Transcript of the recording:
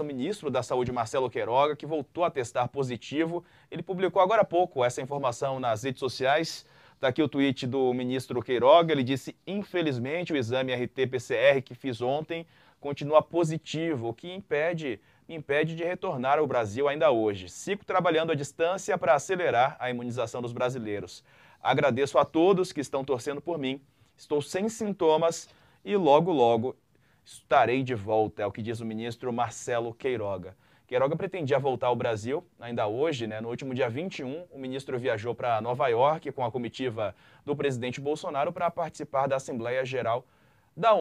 o ministro da Saúde, Marcelo Queiroga, que voltou a testar positivo. Ele publicou agora há pouco essa informação nas redes sociais. Está aqui o tweet do ministro Queiroga. Ele disse: infelizmente, o exame RT-PCR que fiz ontem continua positivo, o que impede, me impede de retornar ao Brasil ainda hoje. Sigo trabalhando à distância para acelerar a imunização dos brasileiros. Agradeço a todos que estão torcendo por mim. Estou sem sintomas e logo, logo estarei de volta, é o que diz o ministro Marcelo Queiroga. Queiroga pretendia voltar ao Brasil ainda hoje, né? no último dia 21, o ministro viajou para Nova York com a comitiva do presidente Bolsonaro para participar da Assembleia Geral da ONU.